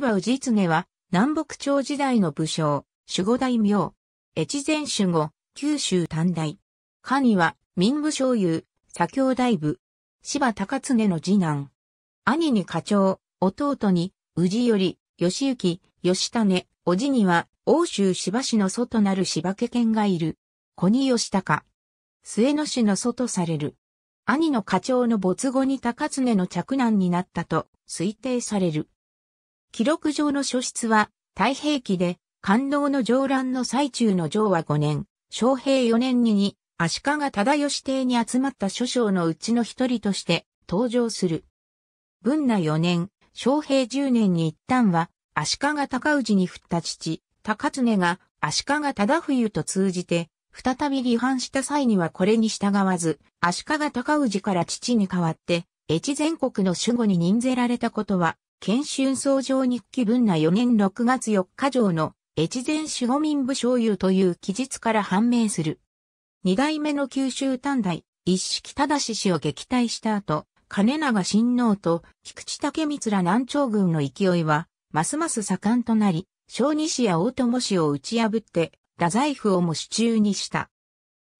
芝氏常は、南北朝時代の武将、守護大名、越前守護、九州短大。神は、民部省有、左京大部、芝高常の次男。兄に課長、弟に、氏よ義行、義種、叔父には、欧州芝市の祖となる芝家犬がいる。子に義高。末野氏の祖とされる。兄の課長の没後に高常の嫡男になったと推定される。記録上の書室は、太平記で、官能の上乱の最中の上は5年、昌平4年にに、足利忠義邸に集まった諸将のうちの一人として登場する。文那4年、昌平10年に一旦は、足利高氏に振った父、高常が足利忠冬と通じて、再び離反した際にはこれに従わず、足利高氏から父に代わって、越前国の守護に任ぜられたことは、研修草上日記文な4年6月4日上の越前守護民部省有という記述から判明する。二代目の九州短大、一式正氏を撃退した後、金長親王と菊池武光ら南朝軍の勢いは、ますます盛んとなり、小西や大友氏を打ち破って、太宰府をも手中にした。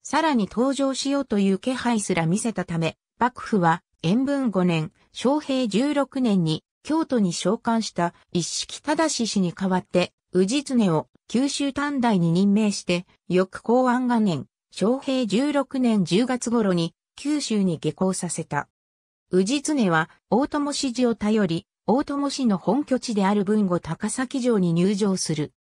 さらに登場しようという気配すら見せたため、幕府は、延文5年、昭平16年に、京都に召喚した一式正氏に代わって、氏常を九州短大に任命して、翌公安元年、昭平16年10月頃に九州に下校させた。氏常は大友氏事を頼り、大友氏の本拠地である文後高崎城に入城する。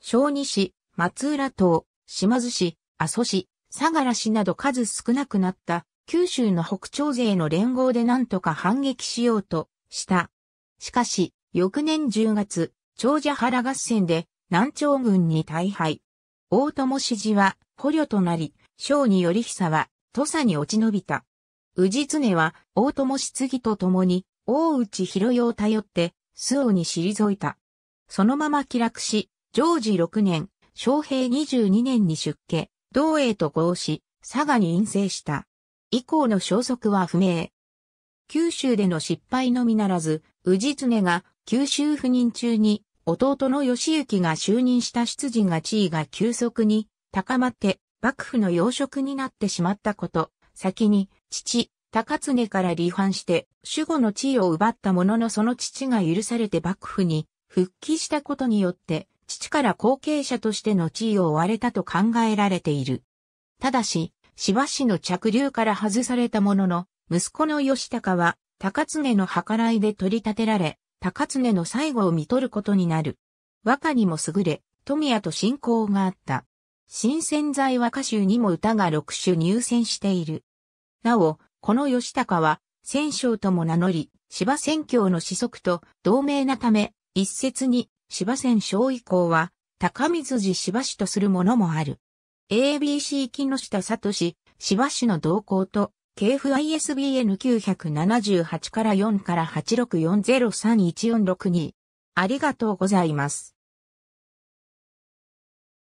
小児市、松浦島、島津市、阿蘇市、相良市など数少なくなった九州の北朝勢の連合で何とか反撃しようとした。しかし、翌年10月、長者原合戦で南朝軍に大敗。大友氏寺は捕虜となり、将により久は土佐に落ち延びた。氏常は大友氏次と共に大内広代を頼って周王に退いた。そのまま気楽し、常時6年、昌平22年に出家、同栄と合し、佐賀に陰性した。以降の消息は不明。九州での失敗のみならず、治常が九州赴任中に弟の義行が就任した出自が地位が急速に高まって幕府の要職になってしまったこと、先に父、高常から離反して守護の地位を奪ったもののその父が許されて幕府に復帰したことによって父から後継者としての地位を追われたと考えられている。ただし、芝氏の着流から外されたものの、息子の義高は、高常の計らいで取り立てられ、高常の最後を見取ることになる。和歌にも優れ、富谷と信仰があった。新鮮在和歌集にも歌が6首入選している。なお、この義高は、戦将とも名乗り、芝戦教の子息と同盟なため、一説に芝戦将以降は、高水寺芝氏とするものもある。ABC 木下聡、芝氏の動向と KFISBN978 から4から86403146 2ありがとうございます。